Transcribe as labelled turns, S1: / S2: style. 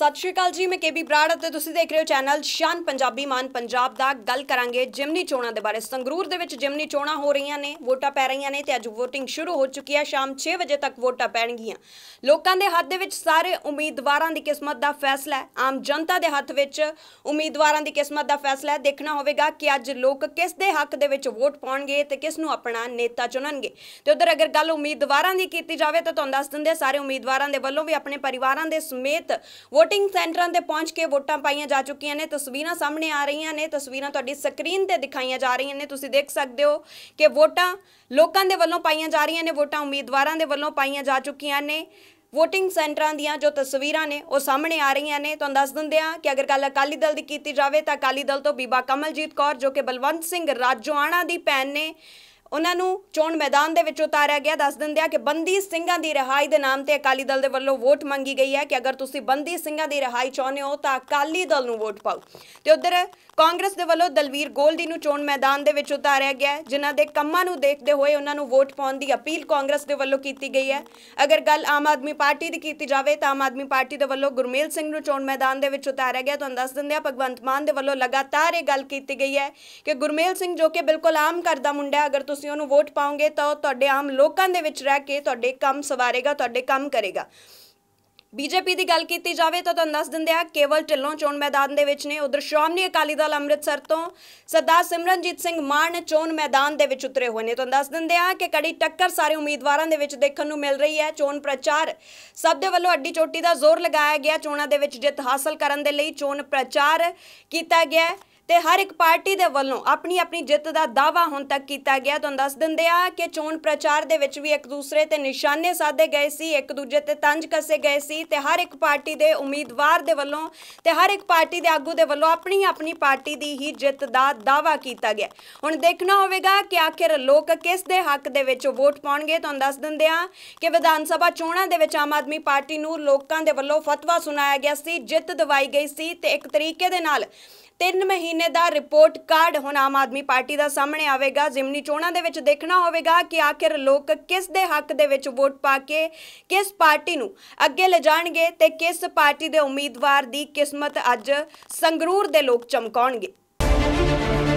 S1: ਸਤਿ ਸ਼੍ਰੀ ਅਕਾਲ ਜੀ ਮੈਂ ਕੇਬੀ ਬਰਾੜ ਅਤੇ ਤੁਸੀਂ ਦੇਖ ਰਹੇ ਹੋ ਚੈਨਲ ਸ਼ਾਨ ਪੰਜਾਬੀ ਮਾਨ ਪੰਜਾਬ ਦਾ ਗੱਲ ਕਰਾਂਗੇ ਜਿਮਨੀ ਚੋਣਾਂ ਦੇ ਬਾਰੇ ਸੰਗਰੂਰ ਦੇ ਵਿੱਚ ਜਿਮਨੀ ਚੋਣਾਂ ਹੋ ਰਹੀਆਂ ਨੇ ਵੋਟਾਂ ਪੈ ਰਹੀਆਂ ਨੇ ਤੇ ਅੱਜ VOTING ਸ਼ੁਰੂ ਹੋ ਚੁੱਕੀ ਹੈ ਸ਼ਾਮ 6 ਵਜੇ ਤੱਕ ਵੋਟਾਂ ਪੈਣਗੀਆਂ ਲੋਕਾਂ ਦੇ ਹੱਥ ਦੇ ਵਿੱਚ ਸਾਰੇ ਉਮੀਦਵਾਰਾਂ ਦੀ ਕਿਸਮਤ ਦਾ ਫੈਸਲਾ ਹੈ ਆਮ ਜਨਤਾ ਦੇ ਹੱਥ ਵਿੱਚ ਉਮੀਦਵਾਰਾਂ ਦੀ ਕਿਸਮਤ ਦਾ ਫੈਸਲਾ ਹੈ ਦੇਖਣਾ ਹੋਵੇਗਾ ਕਿ ਅੱਜ ਲੋਕ ਕਿਸ ਦੇ ਹੱਕ ਦੇ ਵਿੱਚ ਵੋਟ ਪਾਉਣਗੇ ਤੇ ਕਿਸ ਨੂੰ ਆਪਣਾ ਨੇਤਾ ਚੁਣਨਗੇ ਤੇ ਉਧਰ ਅਗਰ ਗੱਲ ਉਮੀਦਵਾਰਾਂ ਦੀ ਕੀਤੀ ਜਾਵੇ ਤਾਂ ਤੁਹਾਨੂੰ ਦੱਸ ਦਿੰਦੇ ਸਾਰੇ ਉਮੀਦਵਾਰਾਂ ਦੇ ਵੱਲੋਂ ਵੀ ਆਪਣੇ ਪਰਿਵਾਰਾਂ ਦੇ ਸਮੇਤ ਵੋਟ ਵੋਟਿੰਗ ਸੈਂਟਰਾਂ ਤੇ ਪਹੁੰਚ ਕੇ ਵੋਟਾਂ ਪਾਈਆਂ ਜਾ ਚੁੱਕੀਆਂ ਨੇ ਤਸਵੀਰਾਂ ਸਾਹਮਣੇ ਆ ਰਹੀਆਂ ਨੇ ਤਸਵੀਰਾਂ ਤੁਹਾਡੀ ਸਕਰੀਨ ਤੇ ਦਿਖਾਈਆਂ ਜਾ ਰਹੀਆਂ ਨੇ ਤੁਸੀਂ ਦੇਖ ਸਕਦੇ ਹੋ ਕਿ ਵੋਟਾਂ ਲੋਕਾਂ ਦੇ ਵੱਲੋਂ ਪਾਈਆਂ ਜਾ ਰਹੀਆਂ ਨੇ ਵੋਟਾਂ ਉਮੀਦਵਾਰਾਂ ਦੇ ਵੱਲੋਂ ਪਾਈਆਂ ਜਾ ਚੁੱਕੀਆਂ ਨੇ ਵੋਟਿੰਗ ਸੈਂਟਰਾਂ ਦੀਆਂ ਜੋ ਤਸਵੀਰਾਂ ਨੇ ਉਹ ਸਾਹਮਣੇ ਆ ਰਹੀਆਂ ਨੇ ਤੁਹਾਨੂੰ ਦੱਸ ਦਿੰਦੇ ਆ ਕਿ ਅਗਰ ਗੱਲ ਅਕਾਲੀ ਦਲ ਦੀ ਕੀਤੀ ਜਾਵੇ ਤਾਂ ਅਕਾਲੀ ਦਲ ਤੋਂ ਬੀਬਾ ਕਮਲਜੀਤ ਕੌਰ ਜੋ ਕਿ ਬਲਵੰਤ ਸਿੰਘ ਰਾਜੋਆਣਾ ਦੀ ਭੈਣ ਨੇ ਉਹਨਾਂ ਨੂੰ ਚੋਣ ਮੈਦਾਨ ਦੇ ਵਿੱਚ ਉਤਾਰਿਆ ਗਿਆ ਦੱਸ ਆ ਕਿ ਬੰਦੀ ਸਿੰਘਾਂ ਦੀ ਰਿਹਾਈ ਦੇ ਨਾਮ ਤੇ ਅਕਾਲੀ ਦਲ ਦੇ ਵੱਲੋਂ ਵੋਟ ਮੰਗੀ ਗਈ ਹੈ ਕਿ ਅਗਰ ਤੁਸੀਂ ਬੰਦੀ ਸਿੰਘਾਂ ਦੀ ਰਿਹਾਈ ਚਾਹੁੰਦੇ ਹੋ ਤਾਂ ਅਕਾਲੀ ਦਲ ਨੂੰ ਵੋਟ ਪਾਓ ਤੇ ਉਧਰ ਕਾਂਗਰਸ ਦੇ ਵੱਲੋਂ ਦਲਵੀਰ ਗੋਲਦੀ ਨੂੰ ਚੋਣ ਮੈਦਾਨ ਦੇ ਵਿੱਚ ਉਤਾਰਿਆ ਗਿਆ ਜਿਨ੍ਹਾਂ ਦੇ ਕੰਮਾਂ ਨੂੰ ਦੇਖਦੇ ਹੋਏ ਉਹਨਾਂ ਨੂੰ ਵੋਟ ਪਾਉਣ ਦੀ ਅਪੀਲ ਕਾਂਗਰਸ ਦੇ ਵੱਲੋਂ ਕੀਤੀ ਗਈ ਹੈ ਅਗਰ ਗੱਲ ਆਮ ਆਦਮੀ ਪਾਰਟੀ ਦੀ ਕੀਤੀ ਜਾਵੇ ਤਾਂ ਆਮ ਆਦਮੀ ਪਾਰਟੀ ਦੇ ਵੱਲੋਂ ਗੁਰਮੇਲ ਸਿੰਘ ਨੂੰ ਚੋਣ ਮੈਦਾਨ ਦੇ ਵਿੱਚ ਉਤਾਰਿਆ ਗਿਆ ਤੁਹਾਨੂੰ ਦੱਸ ਦਿੰਦੇ ਆ ਭਗਵੰਤ ਮਾਨ ਦੇ ਵੱਲੋਂ ਲਗਾਤਾਰ ਇਹ ਗੱਲ ਕੀਤੀ ਗਈ ਹੈ ਕਿ ਗੁਰਮੇਲ ਸਿੰਘ ਜੋ ਕਿ ਬਿਲਕੁਲ ਆਮ ਕਰਦਾ ਮੁੰਡਾ ਅਗਰ ਤੁਸੀਂ ਤੁਸੀਂ ਉਹਨੂੰ ਵੋਟ ਪਾਉਂਗੇ ਤਾਂ ਉਹ ਤੁਹਾਡੇ ਆਮ ਲੋਕਾਂ ਦੇ ਵਿੱਚ ਰਹਿ ਕੇ ਤੁਹਾਡੇ ਕੰਮ ਸਵਾਰੇਗਾ ਤੁਹਾਡੇ ਕੰਮ ਕਰੇਗਾ ਬੀਜੇਪੀ ਦੀ ਗੱਲ ਕੀਤੀ ਜਾਵੇ ਤਾਂ ਤੁਹਾਨੂੰ ਦੱਸ ਦਿੰਦੇ ਆ ਕੇਵਲ ਢਿੱਲੋਂ ਚੋਣ ਮੈਦਾਨ ਦੇ ਵਿੱਚ ਨੇ ਉਧਰ ਸ਼੍ਰੋਮਣੀ ਅਕਾਲੀ ਦਲ ਅੰਮ੍ਰਿਤਸਰ ਤੋਂ ਸਰਦਾਰ ਸਿਮਰਨਜੀਤ ਸਿੰਘ ਮਾਨ ਚੋਣ ਮੈਦਾਨ ਦੇ ਵਿੱਚ ਉਤਰੇ ਹੋਏ ਨੇ ਤੁਹਾਨੂੰ ਦੱਸ ਦਿੰਦੇ ਆ ਕਿ ਕੜੀ ਟੱਕਰ ਸਾਰੇ ਉਮੀਦਵਾਰਾਂ ਦੇ ਵਿੱਚ ਦੇਖਣ ਨੂੰ ਮਿਲ ਰਹੀ ਹੈ ਚੋਣ ਪ੍ਰਚਾਰ ਸਭ ਦੇ ਵੱਲੋਂ ਅੱਡੀ ਚੋਟੀ ਦਾ ਜ਼ੋਰ ਲਗਾਇਆ ਗਿਆ ਚੋਣਾਂ ਦੇ ਵਿੱਚ ਜਿੱਤ ਹਾਸਲ ਕਰਨ ਦੇ ਲਈ ਚੋਣ ਪ੍ਰਚਾਰ ਕੀਤਾ ਗਿਆ ਤੇ ਹਰ ਇੱਕ ਪਾਰਟੀ ਦੇ ਵੱਲੋਂ ਆਪਣੀ ਆਪਣੀ ਜਿੱਤ ਦਾ ਦਾਵਾ ਹੁਣ ਤੱਕ ਕੀਤਾ ਗਿਆ ਤੁਹਾਨੂੰ ਦੱਸ ਦਿੰਦੇ ਆ ਕਿ ਚੋਣ ਪ੍ਰਚਾਰ ਦੇ ਵਿੱਚ ਵੀ ਇੱਕ ਦੂਸਰੇ ਤੇ ਨਿਸ਼ਾਨੇ ਸਾਧੇ ਗਏ ਸੀ ਇੱਕ ਦੂਜੇ ਤੇ ਤੰਜ ਕਸੇ ਗਏ ਸੀ ਤੇ ਹਰ ਇੱਕ ਪਾਰਟੀ ਦੇ ਉਮੀਦਵਾਰ ਦੇ ਵੱਲੋਂ ਤੇ ਹਰ ਇੱਕ ਪਾਰਟੀ ਦੇ ਆਗੂ ਦੇ ਵੱਲੋਂ ਆਪਣੀ ਆਪਣੀ ਪਾਰਟੀ ਦੀ ਹੀ ਜਿੱਤ ਦਾ ਦਾਵਾ ਕੀਤਾ ਗਿਆ ਹੁਣ ਦੇਖਣਾ ਹੋਵੇਗਾ ਕਿ ਆਖਿਰ ਲੋਕ ਕਿਸ ਦੇ ਹੱਕ ਦੇ ਵਿੱਚ ਵੋਟ ਪਾਉਣਗੇ ਤੁਹਾਨੂੰ ਦੱਸ ਦਿੰਦੇ ਆ ਕਿ ਵਿਧਾਨ ਸਭਾ ਚੋਣਾਂ ਦੇ ਵਿੱਚ ਆਮ ਆਦਮੀ ਪਾਰਟੀ ਨੂੰ ਲੋਕਾਂ ਦੇ ਵੱਲੋਂ ਫਤਵਾ ਸੁਣਾਇਆ ਗਿਆ ਸੀ ਜਿੱਤ ਦਿਵਾਈ ਗਈ ਸੀ ਤੇ ਇੱਕ ਤਰੀਕੇ ਦੇ ਨਾਲ 3 ਮਹੀਨੇ ਮਹੀਨੇ ਦਾ ਰਿਪੋਰਟ ਕਾਰਡ ਹੁਣ ਆਮ ਆਦਮੀ ਪਾਰਟੀ ਦਾ ਸਾਹਮਣੇ ਆਵੇਗਾ ਜ਼ਿਮਨੀ ਚੋਣਾਂ ਦੇ ਵਿੱਚ ਦੇਖਣਾ ਹੋਵੇਗਾ ਕਿ ਆਖਿਰ ਲੋਕ ਕਿਸ ਦੇ ਹੱਕ ਦੇ ਵਿੱਚ ਵੋਟ ਪਾ ਕੇ ਕਿਸ ਪਾਰਟੀ ਨੂੰ ਅੱਗੇ ਲਿਜਾਣਗੇ ਤੇ ਕਿਸ ਪਾਰਟੀ ਦੇ ਉਮੀਦਵਾਰ ਦੀ ਕਿਸਮਤ ਅੱਜ ਸੰਗਰੂਰ ਦੇ ਲੋਕ ਚਮਕਾਉਣਗੇ